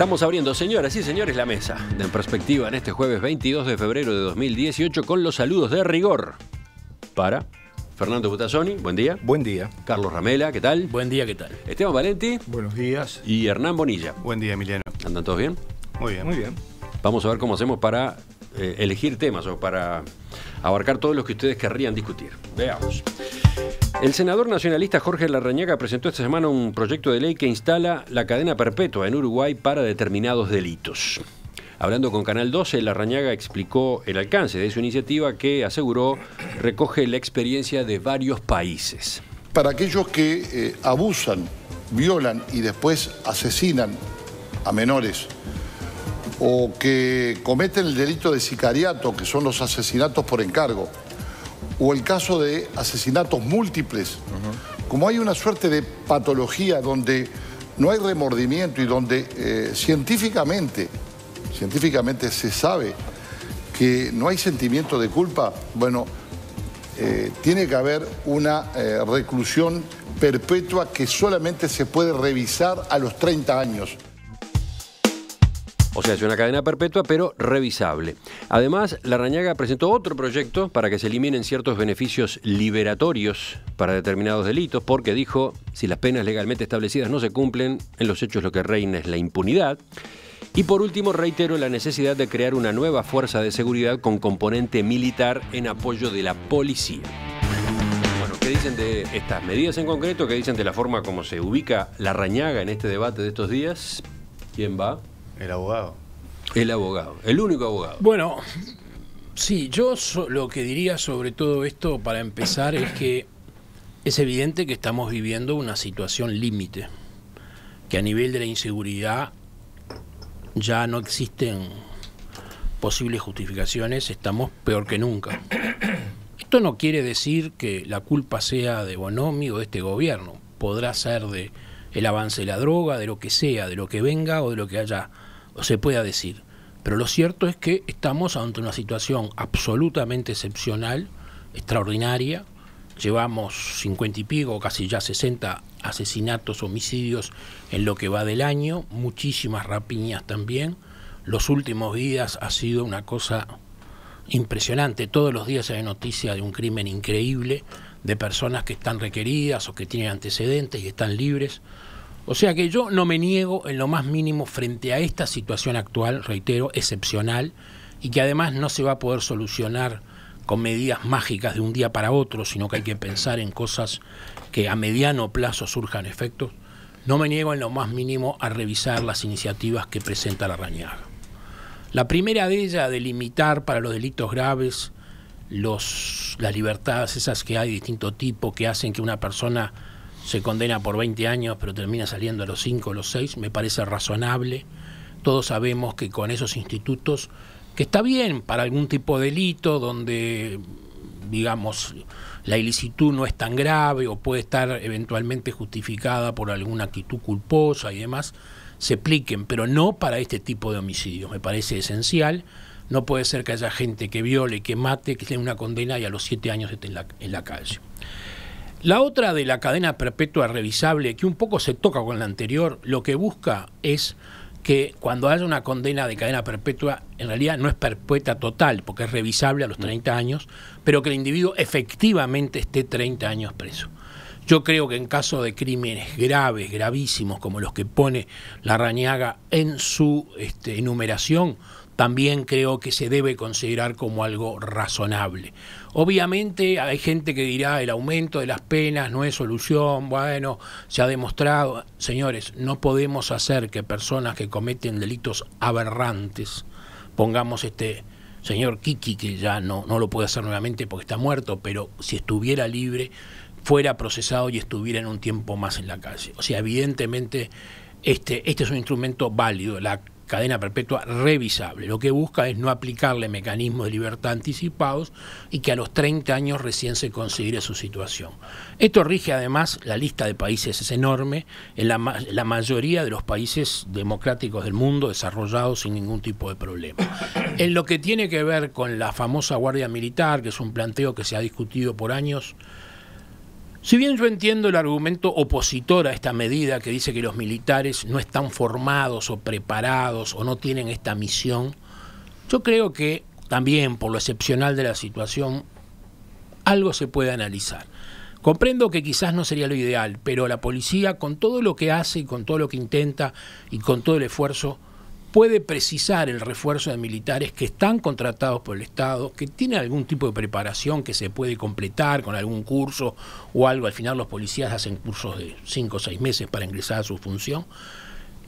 Estamos abriendo, señoras y señores, la mesa de en perspectiva en este jueves 22 de febrero de 2018 con los saludos de rigor para Fernando Butazzoni, buen día. Buen día. Carlos Ramela, ¿qué tal? Buen día, ¿qué tal? Esteban Valenti. Buenos días. Y Hernán Bonilla. Buen día, Emiliano. ¿Andan todos bien? Muy bien. Muy bien. Vamos a ver cómo hacemos para eh, elegir temas o para abarcar todos los que ustedes querrían discutir. Veamos. El senador nacionalista Jorge Larrañaga presentó esta semana un proyecto de ley que instala la cadena perpetua en Uruguay para determinados delitos. Hablando con Canal 12, Larrañaga explicó el alcance de su iniciativa que, aseguró, recoge la experiencia de varios países. Para aquellos que eh, abusan, violan y después asesinan a menores, o que cometen el delito de sicariato, que son los asesinatos por encargo, o el caso de asesinatos múltiples. Como hay una suerte de patología donde no hay remordimiento y donde eh, científicamente, científicamente se sabe que no hay sentimiento de culpa, bueno, eh, tiene que haber una eh, reclusión perpetua que solamente se puede revisar a los 30 años. O sea, es una cadena perpetua, pero revisable. Además, la rañaga presentó otro proyecto para que se eliminen ciertos beneficios liberatorios para determinados delitos, porque dijo, si las penas legalmente establecidas no se cumplen, en los hechos lo que reina es la impunidad. Y por último, reitero la necesidad de crear una nueva fuerza de seguridad con componente militar en apoyo de la policía. Bueno, ¿qué dicen de estas medidas en concreto? ¿Qué dicen de la forma como se ubica la rañaga en este debate de estos días? ¿Quién va? El abogado. El abogado, el único abogado. Bueno, sí, yo lo que diría sobre todo esto para empezar es que es evidente que estamos viviendo una situación límite, que a nivel de la inseguridad ya no existen posibles justificaciones, estamos peor que nunca. Esto no quiere decir que la culpa sea de Bonomi o de este gobierno, podrá ser de el avance de la droga, de lo que sea, de lo que venga o de lo que haya se pueda decir. Pero lo cierto es que estamos ante una situación absolutamente excepcional, extraordinaria. Llevamos 50 y pico, casi ya 60 asesinatos, homicidios en lo que va del año, muchísimas rapiñas también. Los últimos días ha sido una cosa impresionante. Todos los días hay noticia de un crimen increíble, de personas que están requeridas o que tienen antecedentes y están libres. O sea que yo no me niego en lo más mínimo frente a esta situación actual, reitero, excepcional, y que además no se va a poder solucionar con medidas mágicas de un día para otro, sino que hay que pensar en cosas que a mediano plazo surjan efectos. No me niego en lo más mínimo a revisar las iniciativas que presenta la Rañaga. La primera de ellas, de limitar para los delitos graves los, las libertades esas que hay de distinto tipo que hacen que una persona se condena por 20 años, pero termina saliendo a los 5 o los 6, me parece razonable. Todos sabemos que con esos institutos, que está bien para algún tipo de delito donde, digamos, la ilicitud no es tan grave o puede estar eventualmente justificada por alguna actitud culposa y demás, se apliquen, pero no para este tipo de homicidios. Me parece esencial. No puede ser que haya gente que viole, que mate, que tenga una condena y a los 7 años esté en la, en la calle. La otra de la cadena perpetua revisable, que un poco se toca con la anterior, lo que busca es que cuando haya una condena de cadena perpetua, en realidad no es perpetua total, porque es revisable a los 30 mm. años, pero que el individuo efectivamente esté 30 años preso. Yo creo que en caso de crímenes graves, gravísimos, como los que pone la Rañaga en su este, enumeración, también creo que se debe considerar como algo razonable. Obviamente hay gente que dirá el aumento de las penas no es solución, bueno, se ha demostrado, señores, no podemos hacer que personas que cometen delitos aberrantes, pongamos este señor Kiki, que ya no, no lo puede hacer nuevamente porque está muerto, pero si estuviera libre, fuera procesado y estuviera en un tiempo más en la calle. O sea, evidentemente este, este es un instrumento válido, la cadena perpetua revisable. Lo que busca es no aplicarle mecanismos de libertad anticipados y que a los 30 años recién se considere su situación. Esto rige además, la lista de países es enorme, en la, la mayoría de los países democráticos del mundo desarrollados sin ningún tipo de problema. En lo que tiene que ver con la famosa Guardia Militar, que es un planteo que se ha discutido por años, si bien yo entiendo el argumento opositor a esta medida que dice que los militares no están formados o preparados o no tienen esta misión, yo creo que también por lo excepcional de la situación algo se puede analizar. Comprendo que quizás no sería lo ideal, pero la policía con todo lo que hace y con todo lo que intenta y con todo el esfuerzo puede precisar el refuerzo de militares que están contratados por el Estado, que tienen algún tipo de preparación que se puede completar con algún curso o algo. Al final los policías hacen cursos de 5 o 6 meses para ingresar a su función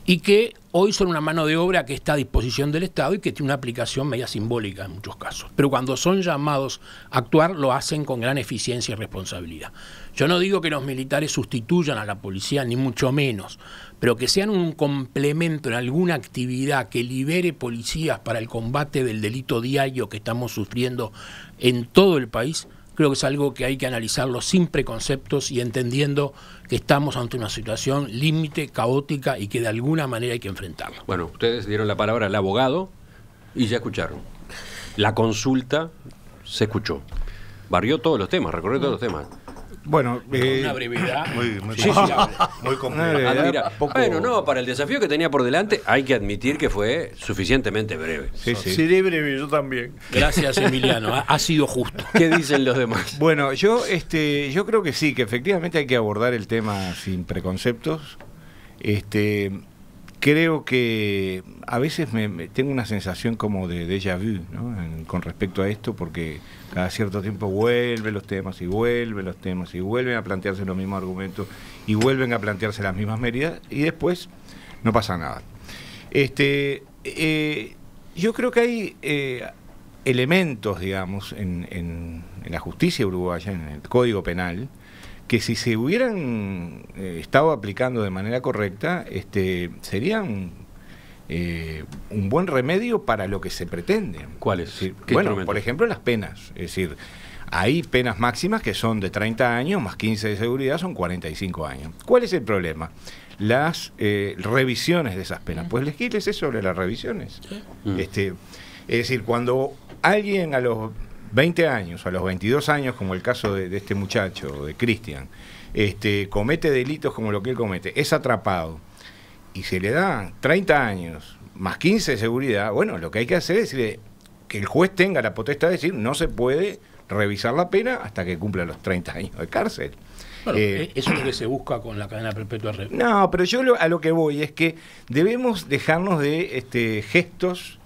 y que hoy son una mano de obra que está a disposición del Estado y que tiene una aplicación media simbólica en muchos casos. Pero cuando son llamados a actuar, lo hacen con gran eficiencia y responsabilidad. Yo no digo que los militares sustituyan a la policía, ni mucho menos, pero que sean un complemento en alguna actividad que libere policías para el combate del delito diario que estamos sufriendo en todo el país, creo que es algo que hay que analizarlo sin preconceptos y entendiendo que estamos ante una situación límite, caótica y que de alguna manera hay que enfrentarla. Bueno, ustedes dieron la palabra al abogado y ya escucharon. La consulta se escuchó. Barrió todos los temas, recorrió todos los temas. Bueno, Muy, Bueno, no, para el desafío que tenía por delante, hay que admitir que fue suficientemente breve. Sí, sí. Seré breve, yo también. Gracias, Emiliano. ha sido justo. ¿Qué dicen los demás? Bueno, yo, este, yo creo que sí, que efectivamente hay que abordar el tema sin preconceptos. Este, creo que a veces tengo una sensación como de déjà vu con respecto a esto, porque cada cierto tiempo vuelven los temas y vuelven los temas y vuelven a plantearse los mismos argumentos y vuelven a plantearse las mismas medidas y después no pasa nada. Este, eh, yo creo que hay eh, elementos, digamos, en, la justicia uruguaya, en el Código Penal, que si se hubieran eh, estado aplicando de manera correcta, este, serían eh, un buen remedio para lo que se pretende. ¿Cuáles? Bueno, por ejemplo, las penas. Es decir, hay penas máximas que son de 30 años más 15 de seguridad, son 45 años. ¿Cuál es el problema? Las eh, revisiones de esas penas. Pues legisles es sobre las revisiones. Este, es decir, cuando alguien a los 20 años, a los 22 años, como el caso de, este muchacho, de Cristian, este, comete delitos como lo que él comete, es atrapado y se le dan 30 años más 15 de seguridad, bueno, lo que hay que hacer es que el juez tenga la potestad de decir no se puede revisar la pena hasta que cumpla los 30 años de cárcel. Eh, eh, eso es lo que se busca con la cadena perpetua. No, pero yo a lo que voy es que debemos dejarnos de este, gestos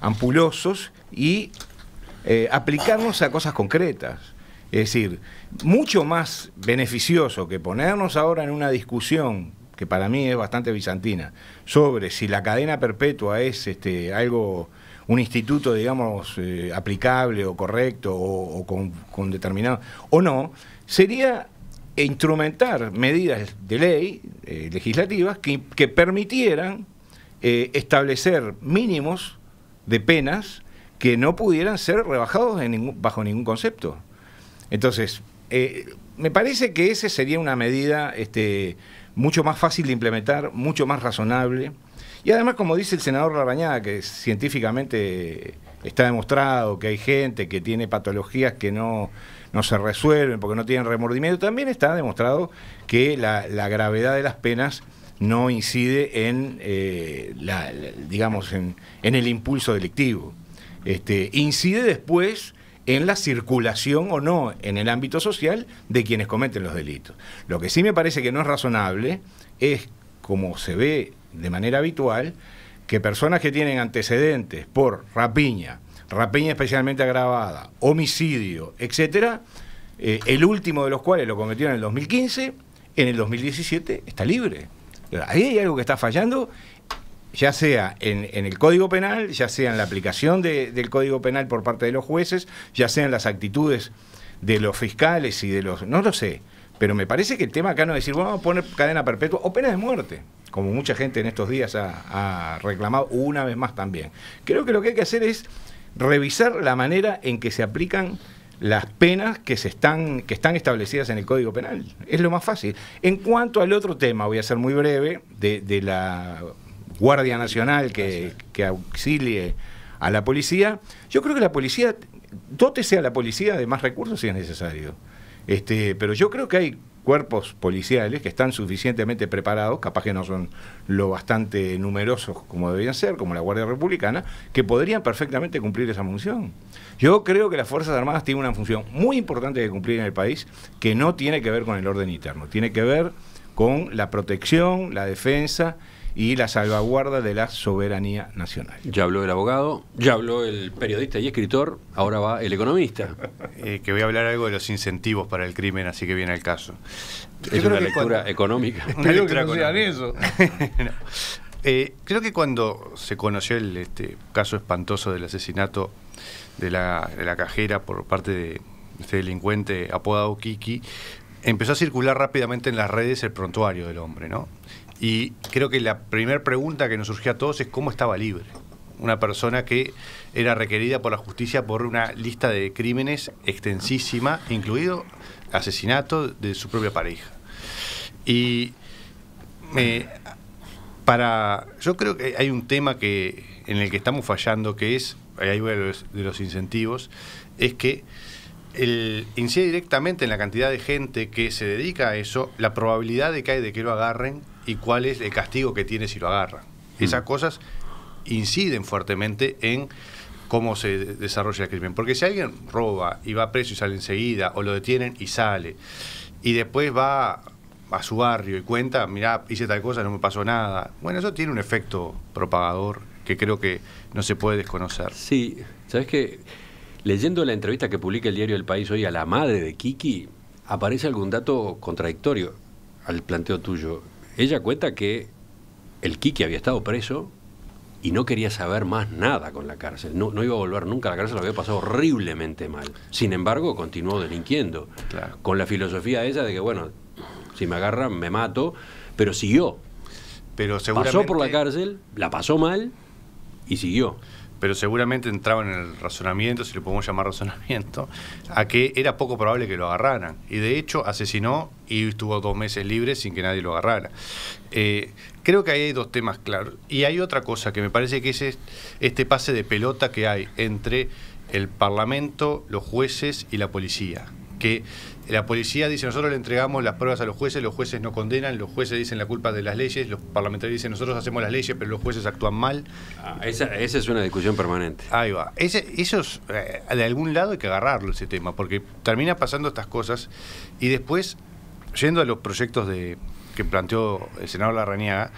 ampulosos y eh, aplicarnos a cosas concretas. Es decir, mucho más beneficioso que ponernos ahora en una discusión que para mí es bastante bizantina, sobre si la cadena perpetua es este, algo, un instituto, digamos, eh, aplicable o correcto o, con, determinado, o no, sería instrumentar medidas de ley eh, legislativas que, permitieran establecer mínimos de penas que no pudieran ser rebajados en bajo ningún concepto. Entonces, eh, me parece que esa sería una medida este, mucho más fácil de implementar, mucho más razonable. Y además, como dice el senador Rabañada, que científicamente está demostrado que hay gente que tiene patologías que no, se resuelven porque no tienen remordimiento, también está demostrado que la, gravedad de las penas no incide en, eh, digamos, en el impulso delictivo este, incide después en la circulación o no en el ámbito social de quienes cometen los delitos. Lo que sí me parece que no es razonable es, como se ve de manera habitual, que personas que tienen antecedentes por rapiña, rapiña especialmente agravada, homicidio, etcétera, eh, el último de los cuales lo cometió en el 2015, en el 2017 está libre. Ahí hay algo que está fallando ya sea en, el Código Penal, ya sea en la aplicación del Código Penal por parte de los jueces, ya sea en las actitudes de los fiscales y de los... No lo sé, pero me parece que el tema acá no es decir, vamos a poner cadena perpetua o pena de muerte, como mucha gente en estos días ha, reclamado una vez más también. Creo que lo que hay que hacer es revisar la manera en que se aplican las penas que se están que están establecidas en el Código Penal. Es lo más fácil. En cuanto al otro tema, voy a ser muy breve de la Guardia Nacional que, auxilie a la policía. Yo creo que la policía, dótese a la policía de más recursos si es necesario. Este, pero yo creo que hay cuerpos policiales que están suficientemente preparados, capaz que no son lo bastante numerosos como deberían ser, como la Guardia Republicana, que podrían perfectamente cumplir esa función. Yo creo que las Fuerzas Armadas tienen una función muy importante que cumplir en el país, que no tiene que ver con el orden interno, tiene que ver con la protección, la defensa y la salvaguarda de la soberanía nacional. Ya habló el abogado, ya habló el periodista y escritor, ahora va el economista. Eh, que voy a hablar algo de los incentivos para el crimen, así que viene el caso. Es una lectura económica. eso. Eh, creo que cuando se conoció el este, caso espantoso del asesinato de la, de la cajera por parte de este delincuente apodado Kiki, empezó a circular rápidamente en las redes el prontuario del hombre, ¿no? Y creo que la primera pregunta que nos surgía a todos es cómo estaba libre. Una persona que era requerida por la justicia por una lista de crímenes extensísima, incluido asesinato de su propia pareja. Y para. Yo creo que hay un tema que en el que estamos fallando, que es, ahí voy de los incentivos, es que el, incide directamente en la cantidad de gente que se dedica a eso, la probabilidad de que de que lo agarren y cuál es el castigo que tiene si lo agarra. Mm. Esas cosas inciden fuertemente en cómo se desarrolla el crimen. Porque si alguien roba y va preso y sale enseguida, o lo detienen y sale, y después va a su barrio y cuenta, mirá, hice tal cosa, no me pasó nada. Bueno, eso tiene un efecto propagador que creo que no se puede desconocer. Sí, sabes que leyendo la entrevista que publica el diario El País hoy a la madre de Kiki, aparece algún dato contradictorio al planteo tuyo ella cuenta que el Kiki había estado preso y no quería saber más nada con la cárcel. No, iba a volver nunca a la cárcel, lo había pasado horriblemente mal. Sin embargo, continuó delinquiendo. Con la filosofía esa de que, bueno, si me agarran, me mato, pero siguió. Pero Pasó por la cárcel, la pasó mal y siguió pero seguramente entraban en el razonamiento, si lo podemos llamar razonamiento, a que era poco probable que lo agarraran. Y de hecho asesinó y estuvo dos meses libre sin que nadie lo agarrara. Eh, creo que ahí hay dos temas claros. Y hay otra cosa que me parece que es este pase de pelota que hay entre el Parlamento, los jueces y la policía. Que la policía dice, nosotros le entregamos las pruebas a los jueces, los jueces no condenan, los jueces dicen la culpa de las leyes, los parlamentarios dicen, nosotros hacemos las leyes, pero los jueces actúan mal. Ah, esa, esa, es una discusión permanente. Ahí va. Ese, esos, eh, de algún lado hay que agarrarlo ese tema, porque termina pasando estas cosas y después, yendo a los proyectos de, que planteó el senador Larrañaga,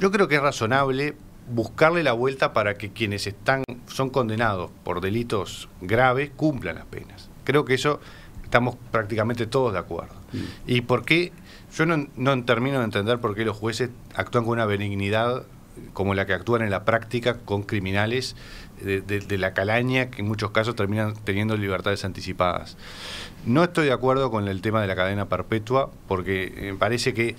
yo creo que es razonable buscarle la vuelta para que quienes están son condenados por delitos graves cumplan las penas. Creo que eso estamos prácticamente todos de acuerdo. Mm. ¿Y por qué? Yo no, no termino de entender por qué los jueces actúan con una benignidad como la que actúan en la práctica con criminales de, la calaña que en muchos casos terminan teniendo libertades anticipadas. No estoy de acuerdo con el tema de la cadena perpetua porque me parece que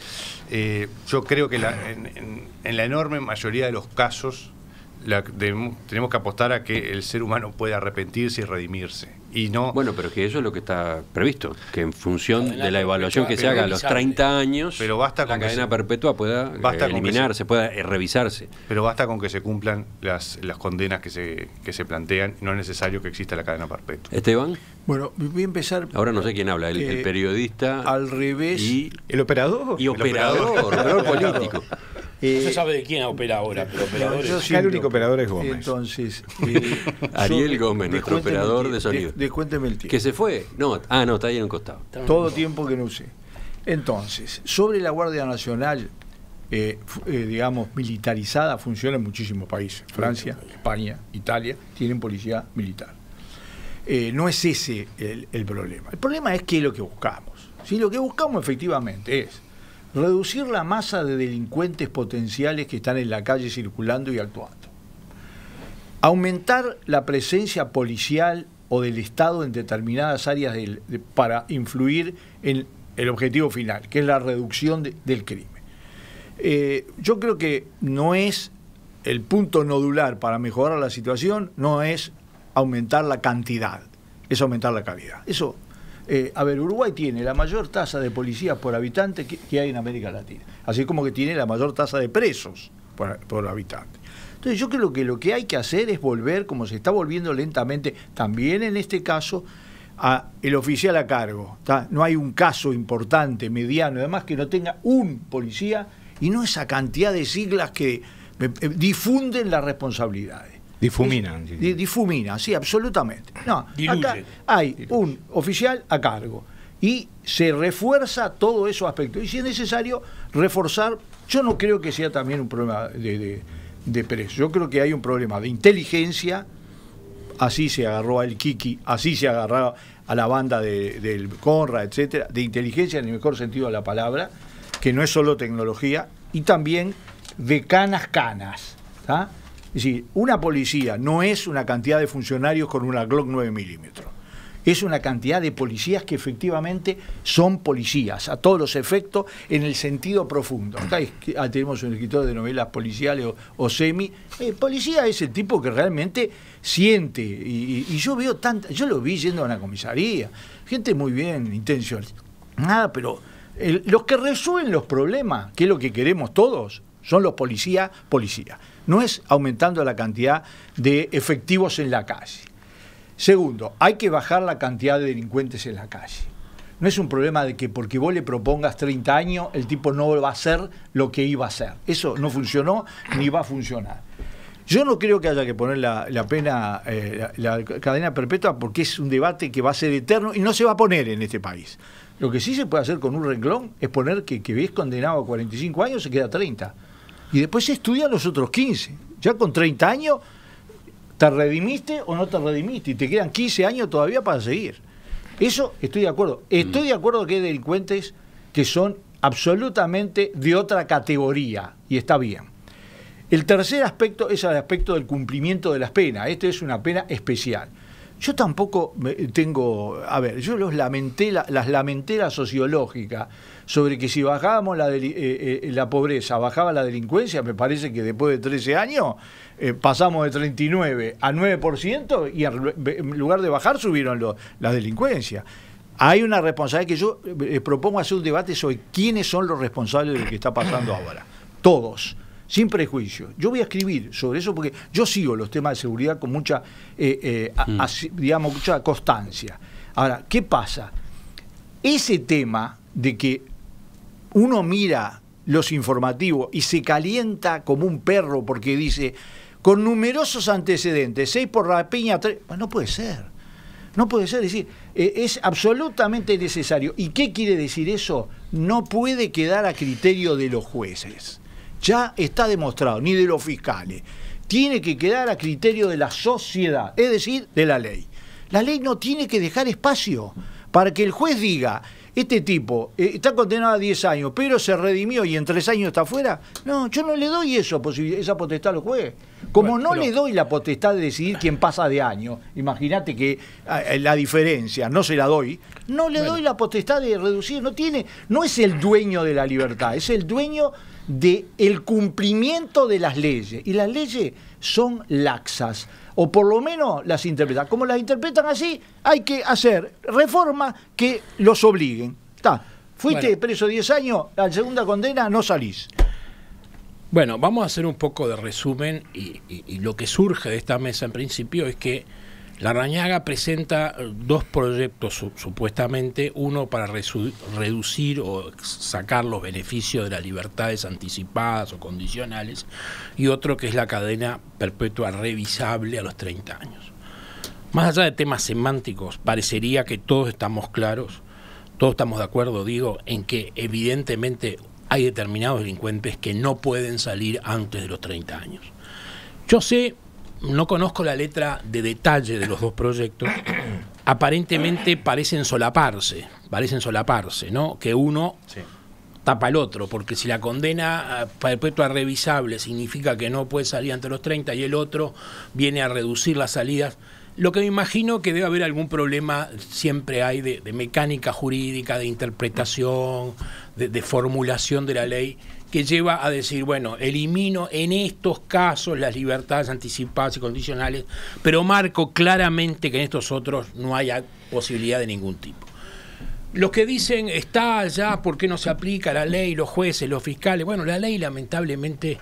eh, yo creo que en, la enorme mayoría de los casos tenemos que apostar a que el ser humano pueda arrepentirse y redimirse. Y no... Bueno, pero que eso es lo que está previsto, que en función de la evaluación que se haga a los 30 años, con la cadena perpetua pueda eh, eliminarse, pueda eh, revisarse. Pero basta con que se cumplan las, las condenas que se, que se plantean, no es necesario que exista la cadena perpetua. Esteban. Bueno, voy a empezar... Ahora no sé quién habla, el, eh, periodista... Al revés... Y, el operador. Y operador político. no se sabe de quién opera ahora, pero operador el único operador es Gómez. Entonces, eh, Ariel Gómez, nuestro operador de sonido. Descuénteme el tiempo. ¿Que se fue? No, ah, no, está ahí en el costado. Todo tiempo que no sé. Entonces, sobre la Guardia Nacional, eh, eh, digamos, militarizada, funciona en muchísimos países. Francia, España, Italia, tienen policía militar. no es ese el, problema. El problema es qué es lo que buscamos. Si lo que buscamos efectivamente es reducir la masa de delincuentes potenciales que están en la calle circulando y actuando, aumentar la presencia policial o del Estado en determinadas áreas para influir en el objetivo final, que es la reducción del crimen. Eh, yo creo que no es el punto nodular para mejorar la situación, no es aumentar la cantidad, es aumentar la calidad. Eso eh, a ver, Uruguay tiene la mayor tasa de policías por habitante que, hay en América Latina, así como que tiene la mayor tasa de presos por, habitante. Entonces yo creo que lo que hay que hacer es volver, como se está volviendo lentamente, también en este caso, a el oficial a cargo. No hay un caso importante, mediano, además que no tenga un policía y no esa cantidad de siglas que eh, difunden las responsabilidades. Difumina. Sí. sí, absolutamente. No, hay un oficial a cargo y se refuerza todo eso aspecto. Y si es necesario reforzar, yo no creo que sea también un problema de, de, Yo creo que hay un problema de inteligencia. Así se agarró al Kiki, así se agarró a la banda de, del Conra, etcétera, de inteligencia en el mejor sentido de la palabra, que no es solo tecnología, y también de canas canas. Es decir, una policía no es una cantidad de funcionarios con una Glock 9 milímetros. Es una cantidad de policías que efectivamente son policías, a todos los efectos, en el sentido profundo. Acá ah, tenemos un escritor de novelas policiales o, semi. Eh, policía es el tipo que realmente siente. Y, yo veo tanta. Yo lo vi yendo a una comisaría. Gente muy bien nada pero los que resuelven los problemas, que es lo que queremos todos, son los policías, policía. No es aumentando la cantidad de efectivos en la calle. Segundo, hay que bajar la cantidad de delincuentes en la calle. No es un problema de que porque vos le propongas 30 años, el tipo no va a hacer lo que iba a hacer. Eso no funcionó ni va a funcionar. Yo no creo que haya que poner la, pena, eh, la, cadena perpetua, porque es un debate que va a ser eterno y no se va a poner en este país. Lo que sí se puede hacer con un renglón es poner que, que es condenado a 45 años se queda 30 y después estudia los otros 15. Ya con 30 años, ¿te redimiste o no te redimiste? Y te quedan 15 años todavía para seguir. Eso estoy de acuerdo. Estoy mm. de acuerdo que hay delincuentes que son absolutamente de otra categoría y está bien. El tercer aspecto es el aspecto del cumplimiento de las penas. Esto es una pena especial. Yo tampoco tengo, a ver, yo los lamenté, las lamenté la sociológica sobre que si bajábamos la, eh, eh, eh, la pobreza, bajaba la delincuencia, me parece que después de 13 años pasamos de 39 a 9% y en lugar de bajar subieron los la delincuencia. Hay una responsabilidad que yo propongo hacer un debate sobre quiénes son los responsables de lo que está pasando ahora. Todos sin prejuicio. Yo voy a escribir sobre eso porque yo sigo los temas de seguridad con mucha, eh, eh, mm. mucha constancia. Ahora, ¿qué pasa? Ese tema de que uno mira los informativos y se calienta como un perro porque dice, con numerosos antecedentes, seis por la piña, tres... Bueno, no puede ser. No puede ser, decir, eh, es absolutamente necesario. ¿Y qué quiere decir eso? No puede quedar a criterio de los jueces ya está demostrado, ni de los fiscales. Tiene que quedar a criterio de la sociedad, es decir, de la ley. La ley no tiene que dejar espacio para que el juez diga, este tipo eh, está condenado a 10 años, pero se redimió y en 3 años está afuera. No, yo no le doy eso, esa potestad al juez. Como no le doy la potestad de decidir quién pasa de año, imagínate que ah, eh, la diferencia, no se la doy, no le doy la potestad de reducir, no tiene, no es el dueño de la libertad, es el dueño de el cumplimiento de las leyes. Y las leyes son laxas, o por lo menos las interpretan. Como las interpretan así, hay que hacer reformas que los obliguen. Está. Fuiste preso 10 años, la segunda condena no salís. Bueno, vamos a hacer un poco de resumen y lo que surge de esta mesa en principio es que la Rañaga presenta eh, dos proyectos supuestamente, uno para reducir o sacar los beneficios de las libertades anticipadas o condicionales y otro que es la cadena perpetua revisable a los 30 años. Más allá de temas semánticos, parecería que todos estamos claros, todos estamos de acuerdo, digo, en que evidentemente hay determinados delincuentes que no pueden salir antes de los 30 años. Yo sé no conozco la letra de detalle de los dos proyectos, aparentemente parecen solaparse, parecen solaparse, ¿no? Que uno tapa al otro, porque si la condena eh, perpetua revisable significa que no puede salir ante los 30 y el otro viene a reducir las salidas lo que me imagino que debe haber algún problema, siempre hay, de, mecánica jurídica, de interpretación, de, de formulación de la ley, que lleva a decir, bueno, elimino en estos casos las libertades anticipadas y condicionales, pero marco claramente que en estos otros no haya posibilidad de ningún tipo. Los que dicen, está allá, ¿por qué no se aplica la ley, los jueces, los fiscales? Bueno, la ley lamentablemente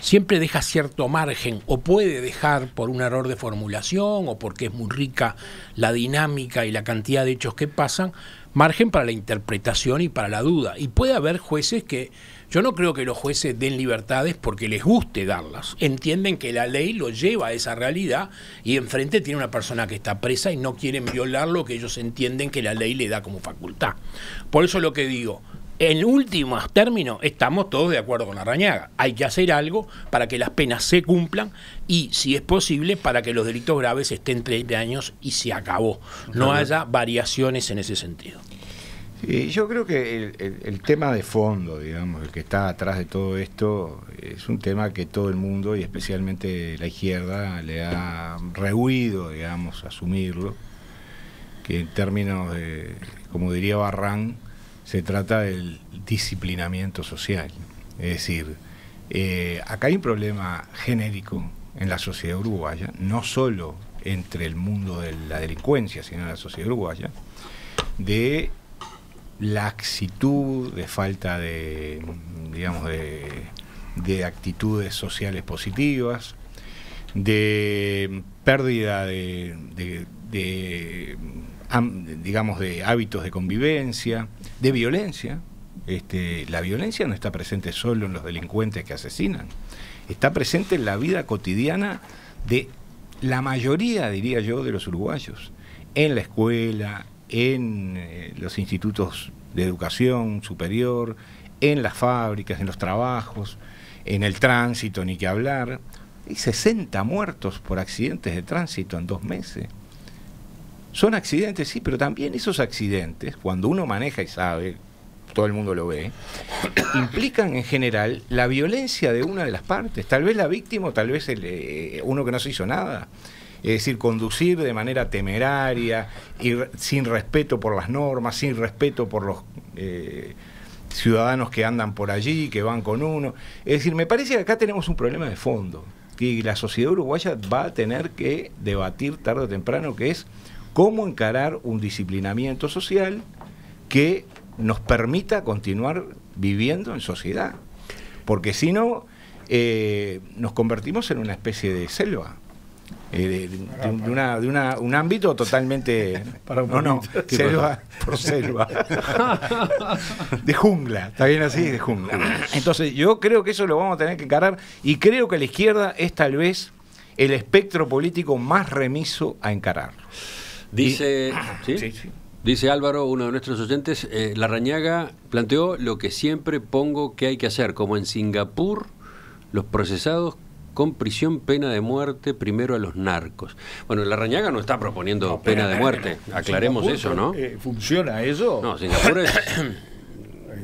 siempre deja cierto margen o puede dejar por un error de formulación o porque es muy rica la dinámica y la cantidad de hechos que pasan, margen para la interpretación y para la duda. Y puede haber jueces que, yo no creo que los jueces den libertades porque les guste darlas, entienden que la ley lo lleva a esa realidad y enfrente tiene una persona que está presa y no quieren violar lo que ellos entienden que la ley le da como facultad. Por eso lo que digo, en últimos términos, estamos todos de acuerdo con la Hay que hacer algo para que las penas se cumplan y, si es posible, para que los delitos graves estén 30 años y se acabó. No haya variaciones en ese sentido. yo creo que el, tema de fondo, digamos, el que está atrás de todo esto, es un tema que todo el mundo, y especialmente la izquierda, le ha rehuido, digamos, asumirlo, que en términos de, como diría Barran, se trata del disciplinamiento social. Es decir, eh, acá hay un problema genérico en la sociedad uruguaya, no solo entre el mundo de la delincuencia, sino en la sociedad uruguaya, de laxitud, de falta de, digamos, de, actitudes sociales positivas, de pérdida de digamos, de hábitos de convivencia, de violencia. Este, la violencia no está presente solo en los delincuentes que asesinan, está presente en la vida cotidiana de la mayoría, diría yo, de los uruguayos, en la escuela, en eh, los institutos de educación superior, en las fábricas, en los trabajos, en el tránsito, ni que hablar. Hay 60 muertos por accidentes de tránsito en dos meses. Son accidentes, sí, pero también esos accidentes, cuando uno maneja y sabe, todo el mundo lo ve, implican en general la violencia de una de las partes, tal vez la víctima o tal vez el, eh, uno que no se hizo nada. Es decir, conducir de manera temeraria, ir sin respeto por las normas, sin respeto por los eh, ciudadanos que andan por allí, que van con uno. Es decir, me parece que acá tenemos un problema de fondo, que la sociedad uruguaya va a tener que debatir tarde o temprano, que es cómo encarar un disciplinamiento social que nos permita continuar viviendo en sociedad. Porque si no, eh, nos convertimos en una especie de selva. Eh, de, un ámbito totalmente para no, no, selva por selva de jungla está bien así de jungla entonces yo creo que eso lo vamos a tener que encarar y creo que la izquierda es tal vez el espectro político más remiso a encarar. Dice, Dice Álvaro, uno de nuestros oyentes, eh, Larrañaga planteó lo que siempre pongo que hay que hacer, como en Singapur, los procesados con prisión pena de muerte primero a los narcos. Bueno, la rañaga no está proponiendo pena de muerte, aclaremos eso, ¿no? Eh, ¿Funciona eso? No, Singapur es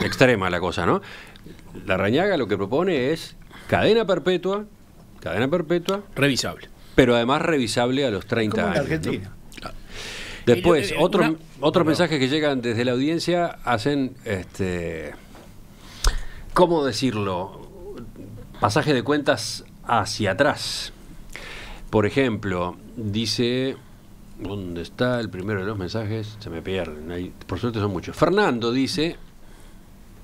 extrema la cosa, ¿no? la rañaga lo que propone es cadena perpetua, cadena perpetua. Revisable. Pero además revisable a los 30 años. Después, eh, otros mensajes que llegan desde la audiencia hacen, este, ¿cómo decirlo? Pasaje de cuentas hacia atrás. Por ejemplo, dice, ¿dónde está el primero de los mensajes? Se me pierden, por suerte son muchos. Fernando dice,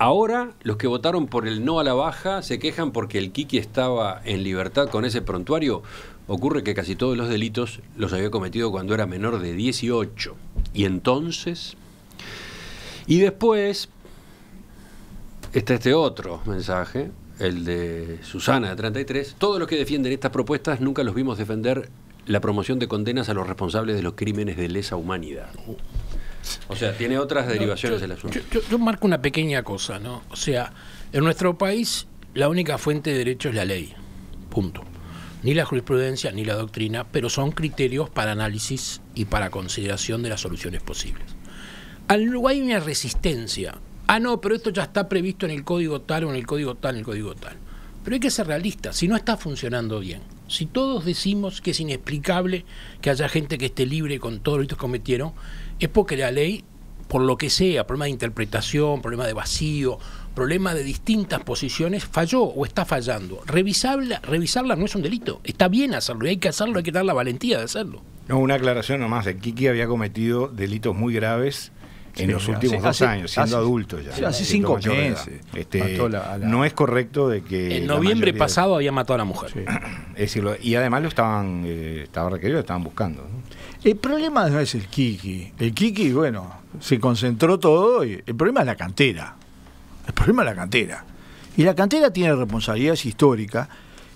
Ahora los que votaron por el no a la baja se quejan porque el Kiki estaba en libertad con ese prontuario ocurre que casi todos los delitos los había cometido cuando era menor de 18. Y entonces... Y después está este otro mensaje, el de Susana de 33. Todos los que defienden estas propuestas nunca los vimos defender la promoción de condenas a los responsables de los crímenes de lesa humanidad. O sea, tiene otras derivaciones del asunto. yo, marco una pequeña cosa, ¿no? O sea, en nuestro país la única fuente de derecho es la ley. Punto ni la jurisprudencia ni la doctrina, pero son criterios para análisis y para consideración de las soluciones posibles. Hay una resistencia. Ah, no, pero esto ya está previsto en el código tal o en el código tal, en el código tal. Pero hay que ser realistas, si no está funcionando bien, si todos decimos que es inexplicable que haya gente que esté libre con todo los que cometieron, es porque la ley por lo que sea, problema de interpretación, problema de vacío, problema de distintas posiciones, falló o está fallando. Revisarla, revisarla no es un delito. Está bien hacerlo y hay que hacerlo, hay que dar la valentía de hacerlo. No, una aclaración nomás. El eh, Kiki había cometido delitos muy graves en los últimos dos años, siendo adulto ya. Hace cinco meses. Este, no es correcto de que. En noviembre pasado había matado a la mujer. y además lo estaban, eh, estaba requerido, lo estaban buscando. ¿no? El problema no es el Kiki. El Kiki, bueno, se concentró todo y el problema es la cantera. El problema es la cantera. Y la cantera tiene responsabilidades históricas.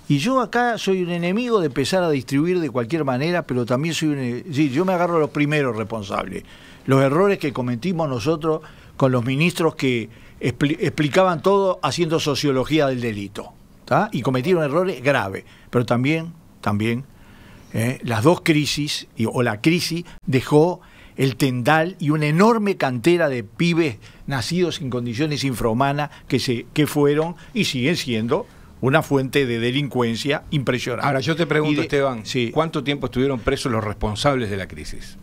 Y yo acá soy un enemigo de empezar a distribuir de cualquier manera, pero también soy un... E-, yo me agarro a los primeros responsables. Los errores que cometimos nosotros con los ministros que explicaban todo haciendo sociología del delito. Y cometieron errores graves. Pero también, también ¿eh? las dos crisis, o la crisis, dejó el tendal y una enorme cantera de pibes nacidos en condiciones infrahumanas que, se, que fueron y siguen siendo una fuente de delincuencia impresionante. Ahora, yo te pregunto, Esteban, ¿cuánto tiempo estuvieron presos los responsables de la crisis?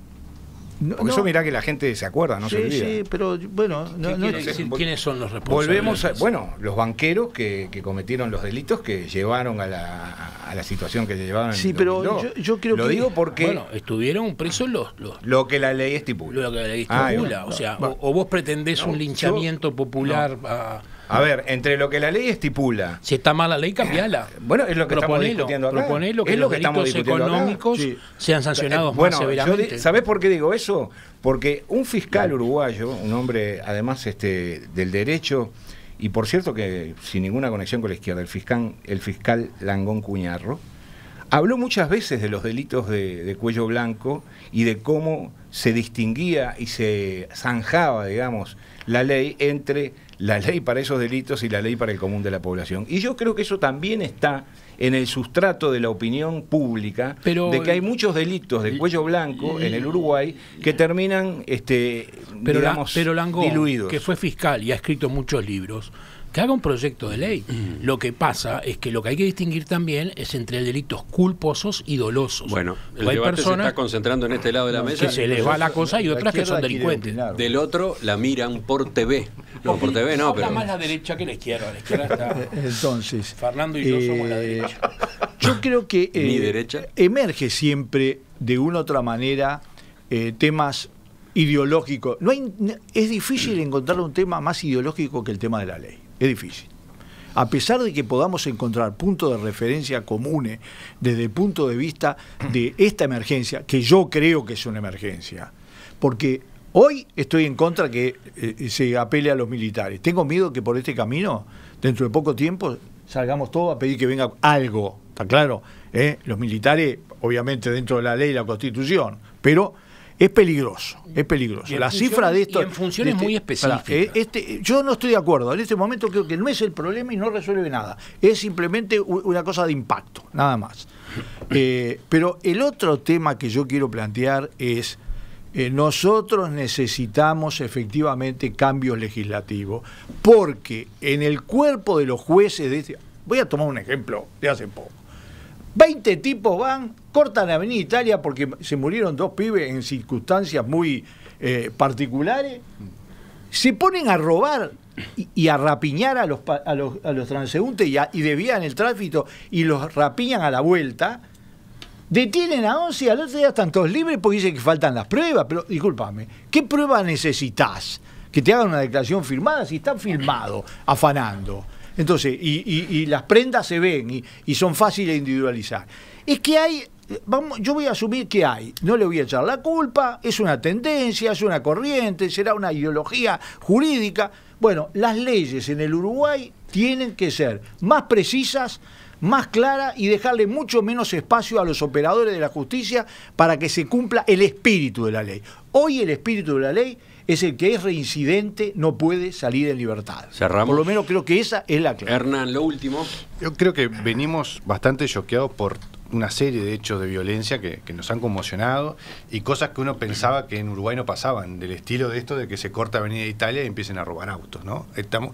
No, eso mirá que la gente se acuerda, no se olvida. Sí, pero bueno, no, no decir quiénes son los responsables. Volvemos a, bueno, los banqueros que, cometieron los delitos que llevaron a la, a la situación que llevaron. Sí, pero yo, creo que. digo porque. Bueno, estuvieron presos los, Lo que la ley estipula. Lo que la ley ah, estipula. o sea, o, vos pretendés un linchamiento popular. A, a ver, entre lo que la ley estipula. Si está mal la ley, cambiala. Eh, bueno, es lo que estamos discutiendo acá. lo que, es lo los que estamos económicos sean sancionados eh, bueno, más severamente. ¿Sabés por qué digo eso? Porque un fiscal uruguayo, un hombre además este, del derecho, y por cierto que sin ninguna conexión con la izquierda, el fiscal, el fiscal Langón Cuñarro, habló muchas veces de los delitos de cuello blanco y de cómo se distinguía y se zanjaba, digamos, la ley entre la ley para esos delitos y la ley para el común de la población. Y yo creo que eso también está en el sustrato de la opinión pública de que hay muchos delitos de cuello blanco en el Uruguay que terminan este pero digamos, pero Langón, que fue fiscal y ha escrito muchos libros que haga un proyecto de ley. Mm. Lo que pasa es que lo que hay que distinguir también es entre delitos culposos y dolosos. Bueno, el hay personas se está concentrando en este lado de la mesa. Que se les va la cosa y otras que son delincuentes. Del otro la miran por TV. No, por TV no, pero... más la derecha que la izquierda. Entonces... Fernando y yo eh, somos la derecha. Yo creo que... Eh, emerge siempre, de una u otra manera, eh, temas ideológicos. No es difícil encontrar un tema más ideológico que el tema de la ley. Es difícil. A pesar de que podamos encontrar puntos de referencia comunes desde el punto de vista de esta emergencia, que yo creo que es una emergencia, porque hoy estoy en contra que eh, se apele a los militares. Tengo miedo que por este camino, dentro de poco tiempo, salgamos todos a pedir que venga algo, ¿está claro? Eh, los militares, obviamente dentro de la ley y la constitución, pero es peligroso, es peligroso. La cifra de esto... en funciones este, muy específicas. Eh, este, yo no estoy de acuerdo. En este momento creo que no es el problema y no resuelve nada. Es simplemente una cosa de impacto, nada más. Eh, pero el otro tema que yo quiero plantear es... Eh, nosotros necesitamos efectivamente cambios legislativos, porque en el cuerpo de los jueces este, Voy a tomar un ejemplo de hace poco. 20 tipos van, cortan la Avenida Italia porque se murieron dos pibes en circunstancias muy eh, particulares. Se ponen a robar y, a rapiñar a los, transeúntes y, y, debían el tráfico y los rapiñan a la vuelta. Detienen a 11 y al otro día están todos libres porque dicen que faltan las pruebas. Pero discúlpame, ¿qué pruebas necesitas? Que te hagan una declaración firmada si están firmado, afanando. Entonces, y, las prendas se ven y, son fáciles de individualizar. Es que hay, vamos, yo voy a asumir que hay, no le voy a echar la culpa, es una tendencia, es una corriente, será una ideología jurídica. Bueno, las leyes en el Uruguay tienen que ser más precisas, más claras y dejarle mucho menos espacio a los operadores de la justicia para que se cumpla el espíritu de la ley. Hoy el espíritu de la ley es el que es reincidente no puede salir en libertad. Cerramos. Por lo menos creo que esa es la clave. Hernán, lo último. Yo creo que venimos bastante choqueados por una serie de hechos de violencia que, nos han conmocionado y cosas que uno pensaba que en Uruguay no pasaban, del estilo de esto de que se corta Avenida Italia y empiecen a robar autos, ¿no? Estamos,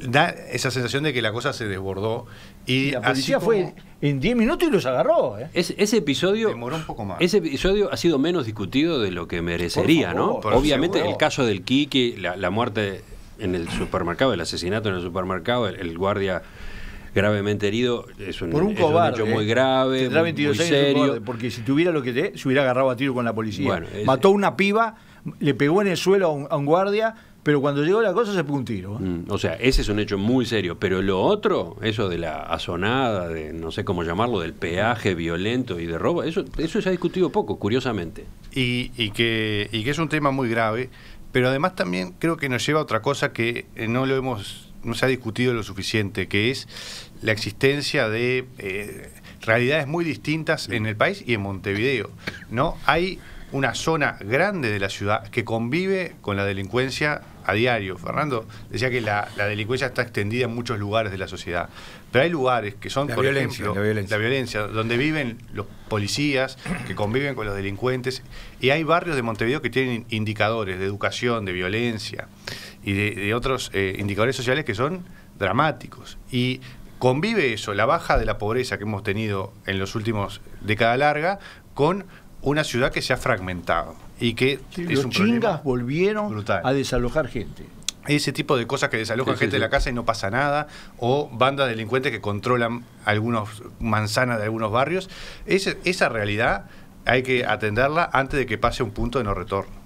da esa sensación de que la cosa se desbordó. Y la policía fue en 10 minutos y los agarró. ¿eh? ese episodio. Demoró un poco más. Ese episodio ha sido menos discutido de lo que merecería, ¿no? Obviamente, el caso del Kiki, la, muerte en el supermercado, el asesinato en el supermercado, el, guardia gravemente herido es un, un, hecho ¿eh? muy grave, muy serio. porque si tuviera lo que te, se hubiera agarrado a tiro con la policía. Mató una piba, le pegó en el suelo a un guardia pero cuando llegó la cosa se puso un tiro. ¿eh? Mm, o sea, ese es un hecho muy serio, pero lo otro, eso de la azonada, de no sé cómo llamarlo, del peaje violento y de robo, eso, eso se ha discutido poco, curiosamente. Y, que, y que es un tema muy grave, pero además también creo que nos lleva a otra cosa que eh, no lo hemos, no se ha discutido lo suficiente, que es la existencia de eh, realidades muy distintas en el país y en Montevideo. ¿no? Hay una zona grande de la ciudad que convive con la delincuencia a diario. Fernando decía que la, delincuencia está extendida en muchos lugares de la sociedad. Pero hay lugares que son, la por violencia, ejemplo, la violencia. donde viven los policías, que conviven con los delincuentes. Y hay barrios de Montevideo que tienen indicadores de educación, de violencia y de, otros eh, indicadores sociales que son dramáticos. Y convive eso, la baja de la pobreza que hemos tenido en los últimos décadas larga, con una ciudad que se ha fragmentado. Y que los chingas volvieron a desalojar gente. Ese tipo de cosas que desalojan gente de la casa y no pasa nada, o bandas delincuentes que controlan algunos manzanas de algunos barrios. esa realidad hay que atenderla antes de que pase un punto de no retorno.